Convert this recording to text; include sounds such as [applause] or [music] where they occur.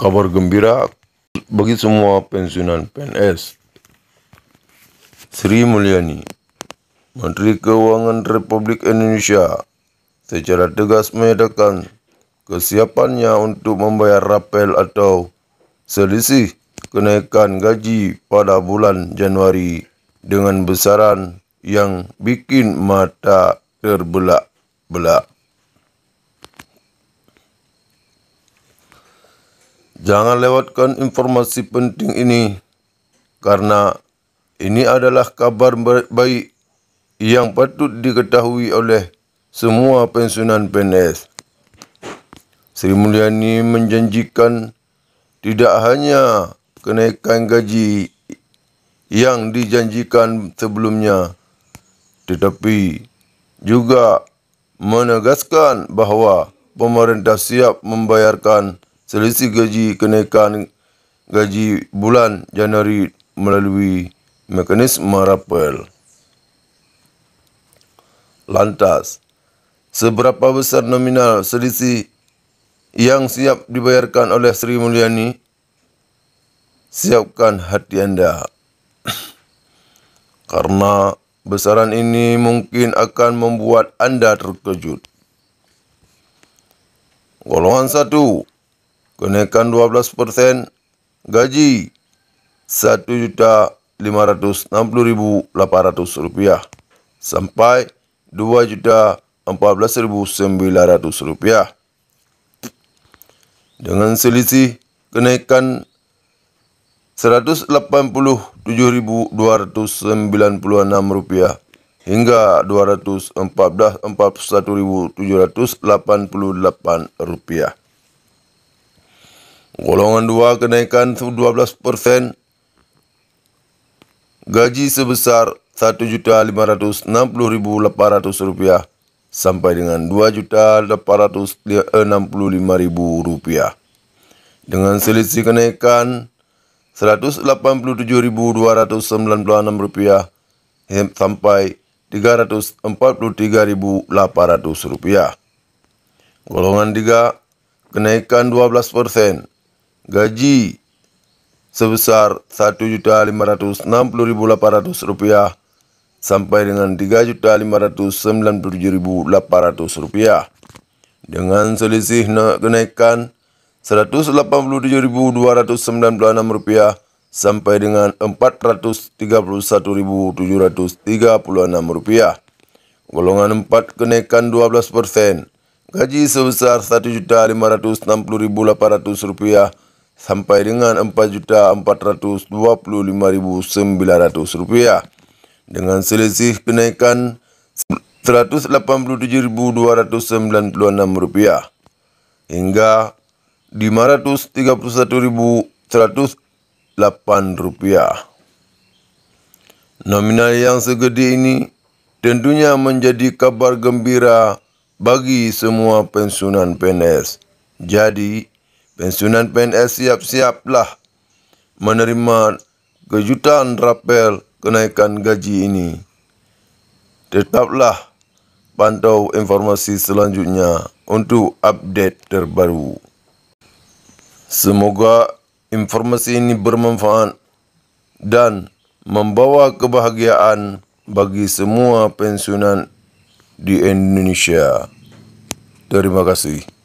kabar gembira bagi semua pensiunan PNS. Sri Mulyani, Menteri Keuangan Republik Indonesia, secara tegas menyatakan kesiapannya untuk membayar rapel atau selisih kenaikan gaji pada bulan Januari dengan besaran yang bikin mata terbelah-belah. Jangan lewatkan informasi penting ini, karena ini adalah kabar baik yang patut diketahui oleh semua pensiunan PNS. Sri Mulyani menjanjikan tidak hanya kenaikan gaji yang dijanjikan sebelumnya, tetapi juga menegaskan bahwa pemerintah siap membayarkan selisih gaji kenaikan gaji bulan Januari melalui mekanisme rapel. Lantas, seberapa besar nominal selisih yang siap dibayarkan oleh Sri Mulyani? Siapkan hati anda. [clears throat] Karena besaran ini mungkin akan membuat anda terkejut. Golongan 1 kenaikan 12 persen, gaji Rp1.560.800 sampai Rp2.014.900 dengan selisih kenaikan Rp187.296 hingga Rp214.41788. Golongan 2 kenaikan 12%. Gaji sebesar Rp1.560.800 sampai dengan Rp2.865.000. Dengan selisih kenaikan Rp187.296 sampai Rp343.800. Golongan 3 kenaikan 12% gaji sebesar Rp1.560.800 sampai dengan Rp3.597.800 dengan selisih kenaikan Rp187.296 sampai dengan Rp431.736. Golongan 4 kenaikan 12%. Gaji sebesar Rp1.560.800 sampai dengan Rp4.425.900 dengan selisih kenaikan Rp187.296 hingga Rp531.108. Nominal yang segede ini tentunya menjadi kabar gembira bagi semua pensiunan PNS. Jadi, Pensiunan PNS siap-siaplah menerima kejutan rapel kenaikan gaji ini. Tetaplah pantau informasi selanjutnya untuk update terbaru. Semoga informasi ini bermanfaat dan membawa kebahagiaan bagi semua pensiunan di Indonesia. Terima kasih.